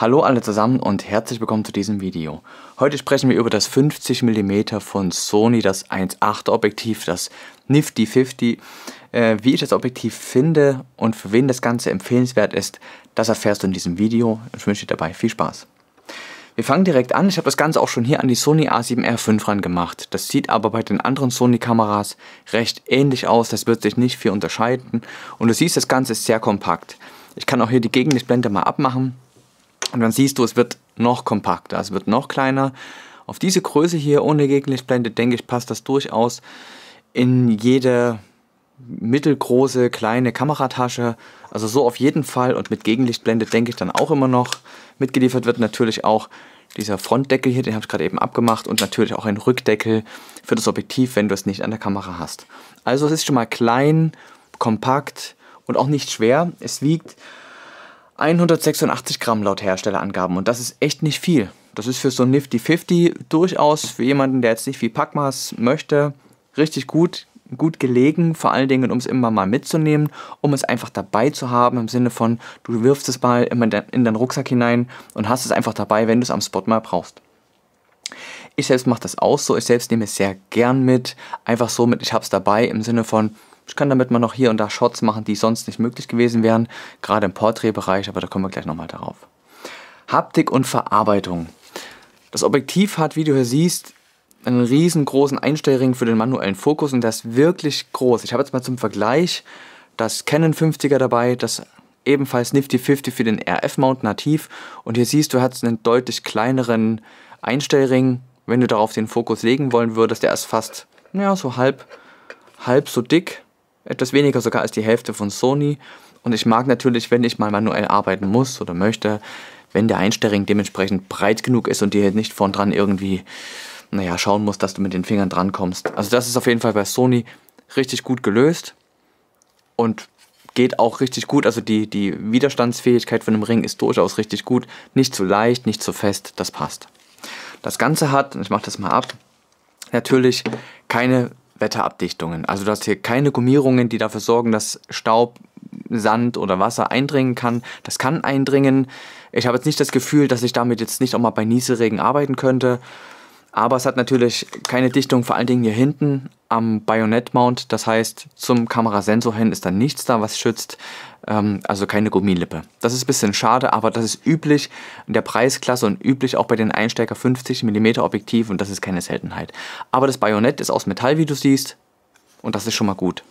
Hallo alle zusammen und herzlich willkommen zu diesem Video. Heute sprechen wir über das 50 mm von Sony, das 1.8 Objektiv, das Nifty 50. Äh, wie ich das Objektiv finde und für wen das Ganze empfehlenswert ist, das erfährst du in diesem Video. Ich wünsche dir dabei viel Spaß. Wir fangen direkt an. Ich habe das Ganze auch schon hier an die Sony A7R5 ran gemacht. Das sieht aber bei den anderen Sony Kameras recht ähnlich aus. Das wird sich nicht viel unterscheiden. Und du siehst, das Ganze ist sehr kompakt. Ich kann auch hier die Gegenlichtblende mal abmachen. Und dann siehst du, es wird noch kompakter, es wird noch kleiner. Auf diese Größe hier ohne Gegenlichtblende, denke ich, passt das durchaus in jede mittelgroße, kleine Kameratasche. Also so auf jeden Fall und mit Gegenlichtblende denke ich dann auch immer noch. Mitgeliefert wird natürlich auch dieser Frontdeckel hier, den habe ich gerade eben abgemacht und natürlich auch ein Rückdeckel für das Objektiv, wenn du es nicht an der Kamera hast. Also es ist schon mal klein, kompakt und auch nicht schwer. Es wiegt 186 Gramm laut Herstellerangaben und das ist echt nicht viel. Das ist für so ein Nifty 50 durchaus für jemanden, der jetzt nicht viel Packmaß möchte, richtig gut, gut gelegen, vor allen Dingen, um es immer mal mitzunehmen, um es einfach dabei zu haben, im Sinne von, du wirfst es mal immer in deinen Rucksack hinein und hast es einfach dabei, wenn du es am Spot mal brauchst. Ich selbst mache das auch so, ich selbst nehme es sehr gern mit, einfach so mit, ich habe es dabei, im Sinne von, ich kann damit mal noch hier und da Shots machen, die sonst nicht möglich gewesen wären, gerade im Porträtbereich, aber da kommen wir gleich nochmal darauf. Haptik und Verarbeitung. Das Objektiv hat, wie du hier siehst, einen riesengroßen Einstellring für den manuellen Fokus und der ist wirklich groß. Ich habe jetzt mal zum Vergleich das Canon 50er dabei, das ebenfalls Nifty 50 für den RF-Mount nativ und hier siehst du, hat einen deutlich kleineren Einstellring. Wenn du darauf den Fokus legen wollen würdest, der ist fast, ja, so halb, halb so dick etwas weniger sogar als die Hälfte von Sony. Und ich mag natürlich, wenn ich mal manuell arbeiten muss oder möchte, wenn der Einstellring dementsprechend breit genug ist und dir halt nicht vorn dran irgendwie, naja, schauen musst, dass du mit den Fingern drankommst. Also das ist auf jeden Fall bei Sony richtig gut gelöst und geht auch richtig gut. Also die, die Widerstandsfähigkeit von dem Ring ist durchaus richtig gut. Nicht zu leicht, nicht zu fest, das passt. Das Ganze hat, und ich mache das mal ab, natürlich keine Wetterabdichtungen. Also du hast hier keine Gummierungen, die dafür sorgen, dass Staub, Sand oder Wasser eindringen kann. Das kann eindringen. Ich habe jetzt nicht das Gefühl, dass ich damit jetzt nicht auch mal bei Nieselregen arbeiten könnte. Aber es hat natürlich keine Dichtung, vor allen Dingen hier hinten am bayonett mount Das heißt, zum Kamerasensor hin ist da nichts da, was schützt. Ähm, also keine Gummilippe. Das ist ein bisschen schade, aber das ist üblich in der Preisklasse und üblich auch bei den Einsteiger 50 mm Objektiven. Und das ist keine Seltenheit. Aber das Bayonett ist aus Metall, wie du siehst. Und das ist schon mal gut.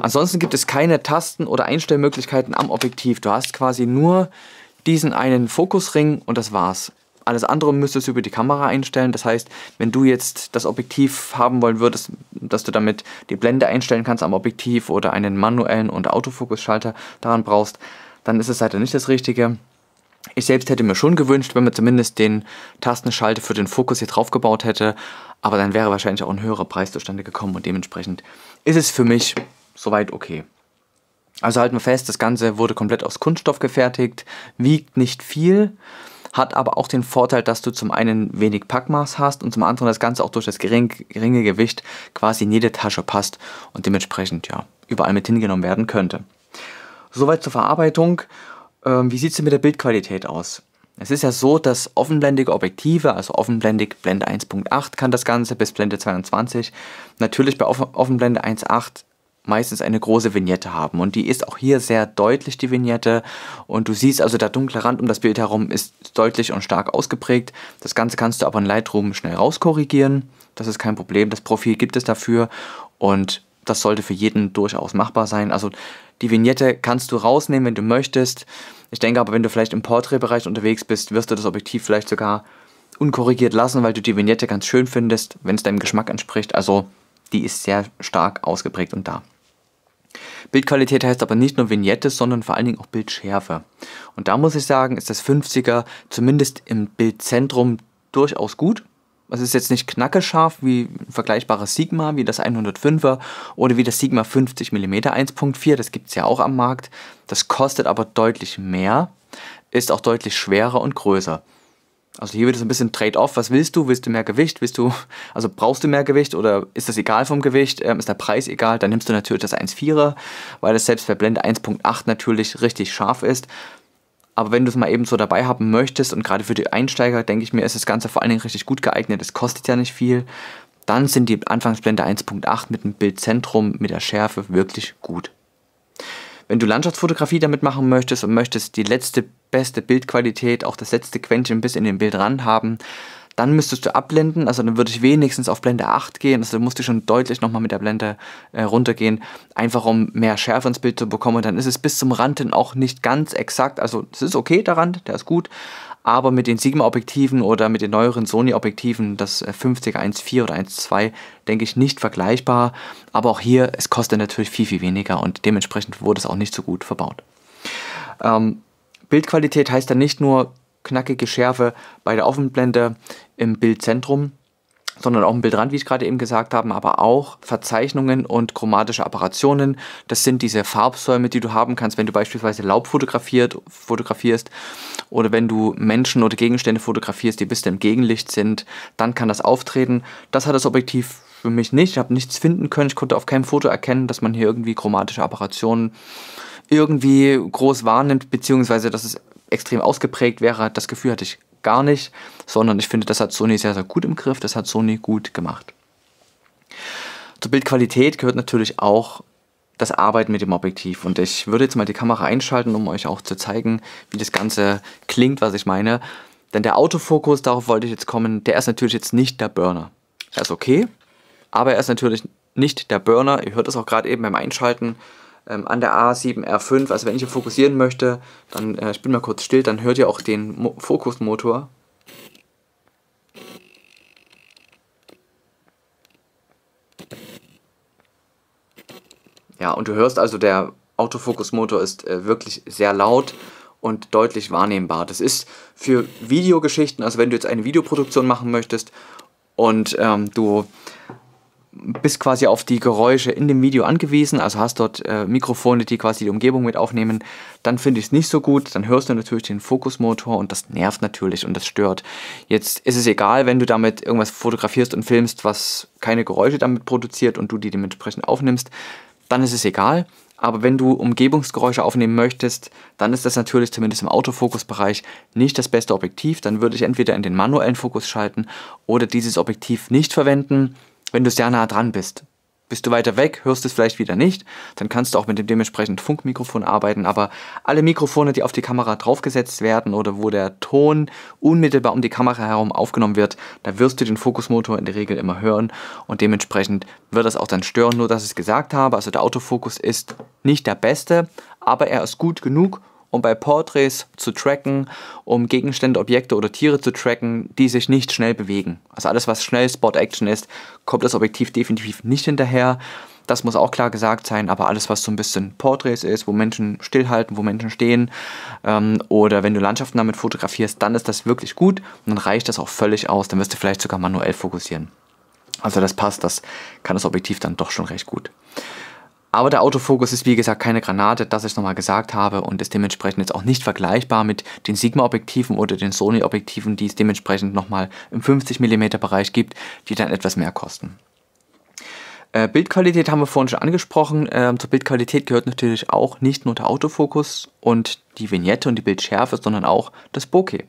Ansonsten gibt es keine Tasten- oder Einstellmöglichkeiten am Objektiv. Du hast quasi nur diesen einen Fokusring und das war's. Alles andere müsstest du über die Kamera einstellen. Das heißt, wenn du jetzt das Objektiv haben wollen würdest, dass du damit die Blende einstellen kannst am Objektiv oder einen manuellen und Autofokusschalter daran brauchst, dann ist es leider nicht das Richtige. Ich selbst hätte mir schon gewünscht, wenn man zumindest den Tastenschalter für den Fokus hier drauf gebaut hätte, aber dann wäre wahrscheinlich auch ein höherer Preis zustande gekommen und dementsprechend ist es für mich soweit okay. Also halten wir fest, das Ganze wurde komplett aus Kunststoff gefertigt, wiegt nicht viel, hat aber auch den Vorteil, dass du zum einen wenig Packmaß hast und zum anderen das Ganze auch durch das gering, geringe Gewicht quasi in jede Tasche passt und dementsprechend ja überall mit hingenommen werden könnte. Soweit zur Verarbeitung. Ähm, wie sieht es denn mit der Bildqualität aus? Es ist ja so, dass offenblendige Objektive, also offenblendig Blende 1.8 kann das Ganze bis Blende 22, natürlich bei Offen Offenblende 1.8 meistens eine große Vignette haben. Und die ist auch hier sehr deutlich, die Vignette. Und du siehst also, der dunkle Rand um das Bild herum ist deutlich und stark ausgeprägt. Das Ganze kannst du aber in Lightroom schnell rauskorrigieren. Das ist kein Problem. Das Profil gibt es dafür. Und das sollte für jeden durchaus machbar sein. Also die Vignette kannst du rausnehmen, wenn du möchtest. Ich denke aber, wenn du vielleicht im Porträtbereich unterwegs bist, wirst du das Objektiv vielleicht sogar unkorrigiert lassen, weil du die Vignette ganz schön findest, wenn es deinem Geschmack entspricht. Also die ist sehr stark ausgeprägt und da. Bildqualität heißt aber nicht nur Vignette, sondern vor allen Dingen auch Bildschärfe. Und da muss ich sagen, ist das 50er zumindest im Bildzentrum durchaus gut. Es ist jetzt nicht knackescharf wie ein vergleichbares Sigma, wie das 105er oder wie das Sigma 50 mm 1.4. Das gibt es ja auch am Markt. Das kostet aber deutlich mehr, ist auch deutlich schwerer und größer. Also hier wird es ein bisschen Trade-off. Was willst du? Willst du mehr Gewicht? Willst du, also brauchst du mehr Gewicht oder ist das egal vom Gewicht? Ähm, ist der Preis egal? Dann nimmst du natürlich das 1,4er, weil das selbst bei Blende 1.8 natürlich richtig scharf ist. Aber wenn du es mal eben so dabei haben möchtest und gerade für die Einsteiger, denke ich mir, ist das Ganze vor allen Dingen richtig gut geeignet. Es kostet ja nicht viel. Dann sind die Anfangsblende 1.8 mit dem Bildzentrum, mit der Schärfe wirklich gut. Wenn du Landschaftsfotografie damit machen möchtest und möchtest die letzte beste Bildqualität, auch das letzte Quäntchen bis in den Bildrand haben, dann müsstest du abblenden, also dann würde ich wenigstens auf Blende 8 gehen, also musst du schon deutlich nochmal mit der Blende äh, runtergehen, einfach um mehr Schärfe ins Bild zu bekommen und dann ist es bis zum Rand hin auch nicht ganz exakt, also es ist okay der Rand, der ist gut, aber mit den Sigma-Objektiven oder mit den neueren Sony-Objektiven, das 50 äh, 1.4 oder 1.2, denke ich nicht vergleichbar. Aber auch hier, es kostet natürlich viel, viel weniger und dementsprechend wurde es auch nicht so gut verbaut. Ähm, Bildqualität heißt dann nicht nur knackige Schärfe bei der Offenblende im Bildzentrum, sondern auch ein Bildrand, wie ich gerade eben gesagt habe, aber auch Verzeichnungen und chromatische Apparationen. Das sind diese Farbsäume, die du haben kannst, wenn du beispielsweise Laub fotografiert, fotografierst oder wenn du Menschen oder Gegenstände fotografierst, die bis bisschen im Gegenlicht sind, dann kann das auftreten. Das hat das Objektiv für mich nicht. Ich habe nichts finden können. Ich konnte auf keinem Foto erkennen, dass man hier irgendwie chromatische Apparationen irgendwie groß wahrnimmt, beziehungsweise dass es extrem ausgeprägt wäre. Das Gefühl hatte ich gar nicht, sondern ich finde, das hat Sony sehr, sehr gut im Griff, das hat Sony gut gemacht. Zur Bildqualität gehört natürlich auch das Arbeiten mit dem Objektiv. Und ich würde jetzt mal die Kamera einschalten, um euch auch zu zeigen, wie das Ganze klingt, was ich meine. Denn der Autofokus, darauf wollte ich jetzt kommen, der ist natürlich jetzt nicht der Burner. Er ist okay, aber er ist natürlich nicht der Burner. Ihr hört es auch gerade eben beim Einschalten ähm, an der A7R5, also wenn ich hier fokussieren möchte, dann äh, ich bin mal kurz still, dann hört ihr auch den Mo Fokusmotor. Ja, und du hörst also, der Autofokusmotor ist äh, wirklich sehr laut und deutlich wahrnehmbar. Das ist für Videogeschichten, also wenn du jetzt eine Videoproduktion machen möchtest und ähm, du bist quasi auf die Geräusche in dem Video angewiesen, also hast dort äh, Mikrofone, die quasi die Umgebung mit aufnehmen, dann finde ich es nicht so gut, dann hörst du natürlich den Fokusmotor und das nervt natürlich und das stört. Jetzt ist es egal, wenn du damit irgendwas fotografierst und filmst, was keine Geräusche damit produziert und du die dementsprechend aufnimmst, dann ist es egal. Aber wenn du Umgebungsgeräusche aufnehmen möchtest, dann ist das natürlich zumindest im Autofokusbereich nicht das beste Objektiv. Dann würde ich entweder in den manuellen Fokus schalten oder dieses Objektiv nicht verwenden wenn du sehr nah dran bist. Bist du weiter weg, hörst du es vielleicht wieder nicht, dann kannst du auch mit dem dementsprechenden Funkmikrofon arbeiten, aber alle Mikrofone, die auf die Kamera draufgesetzt werden oder wo der Ton unmittelbar um die Kamera herum aufgenommen wird, da wirst du den Fokusmotor in der Regel immer hören und dementsprechend wird das auch dann stören, nur dass ich es gesagt habe, also der Autofokus ist nicht der beste, aber er ist gut genug, um bei Portraits zu tracken, um Gegenstände, Objekte oder Tiere zu tracken, die sich nicht schnell bewegen. Also alles, was schnell Spot-Action ist, kommt das Objektiv definitiv nicht hinterher. Das muss auch klar gesagt sein, aber alles, was so ein bisschen Portraits ist, wo Menschen stillhalten, wo Menschen stehen, ähm, oder wenn du Landschaften damit fotografierst, dann ist das wirklich gut und dann reicht das auch völlig aus. Dann wirst du vielleicht sogar manuell fokussieren. Also das passt, das kann das Objektiv dann doch schon recht gut. Aber der Autofokus ist wie gesagt keine Granate, das ich nochmal gesagt habe und ist dementsprechend jetzt auch nicht vergleichbar mit den Sigma-Objektiven oder den Sony-Objektiven, die es dementsprechend nochmal im 50mm Bereich gibt, die dann etwas mehr kosten. Äh, Bildqualität haben wir vorhin schon angesprochen. Ähm, zur Bildqualität gehört natürlich auch nicht nur der Autofokus und die Vignette und die Bildschärfe, sondern auch das Bokeh.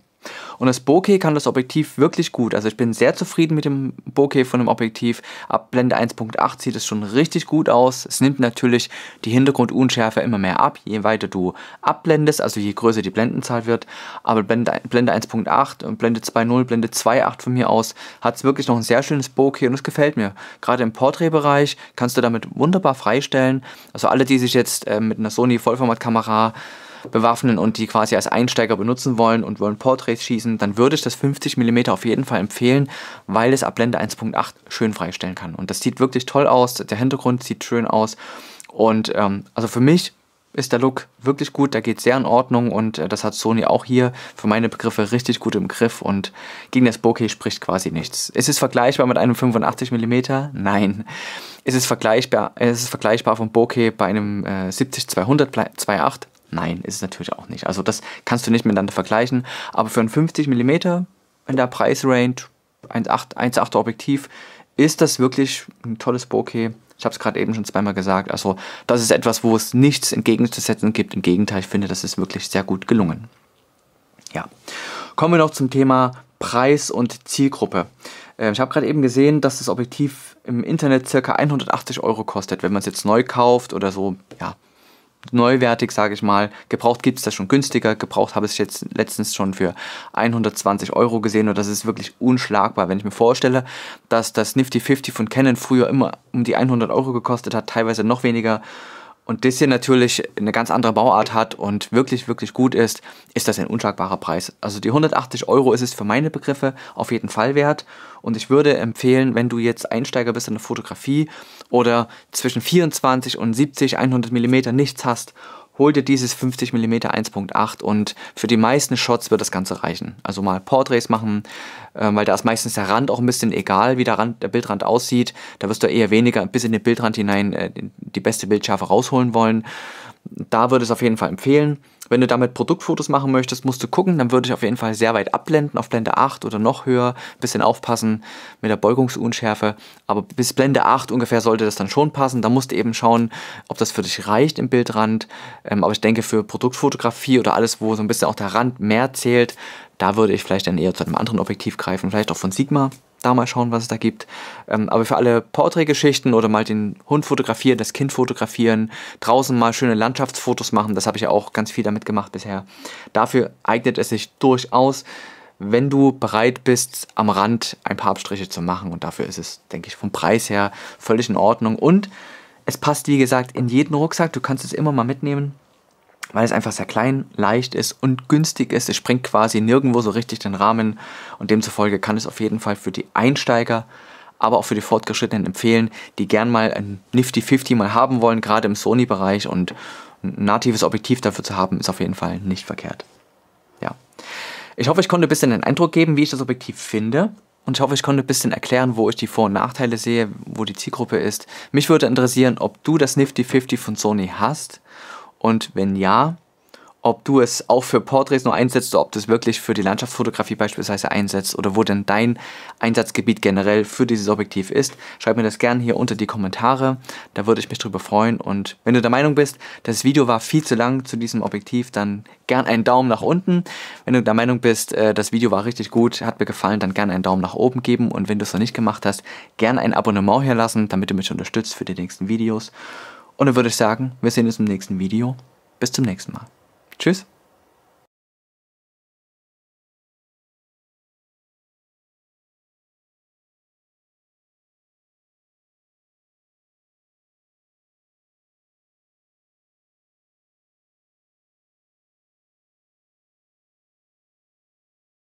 Und das Bokeh kann das Objektiv wirklich gut. Also ich bin sehr zufrieden mit dem Bokeh von dem Objektiv. Ab Blende 1.8 sieht es schon richtig gut aus. Es nimmt natürlich die Hintergrundunschärfe immer mehr ab, je weiter du abblendest, also je größer die Blendenzahl wird. Aber Blende, 1.8 und Blende 2.0, Blende 2.8 von mir aus hat es wirklich noch ein sehr schönes Bokeh und es gefällt mir. Gerade im Porträtbereich kannst du damit wunderbar freistellen. Also alle, die sich jetzt äh, mit einer Sony Vollformatkamera bewaffnen und die quasi als Einsteiger benutzen wollen und wollen Portraits schießen, dann würde ich das 50 mm auf jeden Fall empfehlen, weil es ab Blende 1.8 schön freistellen kann. Und das sieht wirklich toll aus, der Hintergrund sieht schön aus. Und ähm, also für mich ist der Look wirklich gut, da geht sehr in Ordnung und äh, das hat Sony auch hier für meine Begriffe richtig gut im Griff und gegen das Bokeh spricht quasi nichts. Ist es vergleichbar mit einem 85 mm? Nein. Ist es vergleichbar, ist es vergleichbar vom Bokeh bei einem äh, 70-200 2.8? Nein, ist es natürlich auch nicht. Also das kannst du nicht miteinander vergleichen. Aber für ein 50 mm in der Preisrange, 18 Objektiv, ist das wirklich ein tolles Bokeh. Ich habe es gerade eben schon zweimal gesagt. Also das ist etwas, wo es nichts entgegenzusetzen gibt. Im Gegenteil, ich finde, das ist wirklich sehr gut gelungen. Ja, kommen wir noch zum Thema Preis und Zielgruppe. Äh, ich habe gerade eben gesehen, dass das Objektiv im Internet ca. 180 Euro kostet, wenn man es jetzt neu kauft oder so, ja, neuwertig, sage ich mal. Gebraucht gibt es das schon günstiger. Gebraucht habe ich jetzt letztens schon für 120 Euro gesehen und das ist wirklich unschlagbar. Wenn ich mir vorstelle, dass das Nifty 50 von Canon früher immer um die 100 Euro gekostet hat, teilweise noch weniger und das hier natürlich eine ganz andere Bauart hat und wirklich, wirklich gut ist, ist das ein unschlagbarer Preis. Also die 180 Euro ist es für meine Begriffe auf jeden Fall wert. Und ich würde empfehlen, wenn du jetzt Einsteiger bist in der Fotografie oder zwischen 24 und 70, 100 Millimeter nichts hast, hol dir dieses 50 mm 1.8 und für die meisten Shots wird das Ganze reichen. Also mal Portraits machen, äh, weil da ist meistens der Rand auch ein bisschen egal, wie der, Rand, der Bildrand aussieht. Da wirst du eher weniger bis in den Bildrand hinein äh, die beste Bildschärfe rausholen wollen da würde ich es auf jeden Fall empfehlen. Wenn du damit Produktfotos machen möchtest, musst du gucken, dann würde ich auf jeden Fall sehr weit abblenden, auf Blende 8 oder noch höher, ein bisschen aufpassen mit der Beugungsunschärfe, aber bis Blende 8 ungefähr sollte das dann schon passen, da musst du eben schauen, ob das für dich reicht im Bildrand, ähm, aber ich denke für Produktfotografie oder alles, wo so ein bisschen auch der Rand mehr zählt, da würde ich vielleicht dann eher zu einem anderen Objektiv greifen, vielleicht auch von Sigma, da mal schauen, was es da gibt. Ähm, aber für alle Porträtgeschichten oder mal den Hund fotografieren, das Kind fotografieren, draußen mal schöne Landschaftsfotos machen, das habe ich ja auch ganz viel damit gemacht bisher. Dafür eignet es sich durchaus, wenn du bereit bist, am Rand ein paar Abstriche zu machen. Und dafür ist es, denke ich, vom Preis her völlig in Ordnung. Und es passt, wie gesagt, in jeden Rucksack. Du kannst es immer mal mitnehmen weil es einfach sehr klein, leicht ist und günstig ist. Es springt quasi nirgendwo so richtig den Rahmen und demzufolge kann es auf jeden Fall für die Einsteiger, aber auch für die Fortgeschrittenen empfehlen, die gern mal ein Nifty 50 mal haben wollen, gerade im Sony-Bereich und ein natives Objektiv dafür zu haben, ist auf jeden Fall nicht verkehrt. Ja. Ich hoffe, ich konnte ein bisschen den Eindruck geben, wie ich das Objektiv finde. Und ich hoffe, ich konnte ein bisschen erklären, wo ich die Vor- und Nachteile sehe, wo die Zielgruppe ist. Mich würde interessieren, ob du das Nifty 50 von Sony hast und wenn ja, ob du es auch für Porträts nur einsetzt oder ob du es wirklich für die Landschaftsfotografie beispielsweise einsetzt oder wo denn dein Einsatzgebiet generell für dieses Objektiv ist, schreib mir das gerne hier unter die Kommentare. Da würde ich mich drüber freuen. Und wenn du der Meinung bist, das Video war viel zu lang zu diesem Objektiv, dann gern einen Daumen nach unten. Wenn du der Meinung bist, äh, das Video war richtig gut, hat mir gefallen, dann gern einen Daumen nach oben geben. Und wenn du es noch nicht gemacht hast, gern ein Abonnement hier lassen, damit du mich unterstützt für die nächsten Videos. Und dann würde ich sagen, wir sehen uns im nächsten Video. Bis zum nächsten Mal. Tschüss.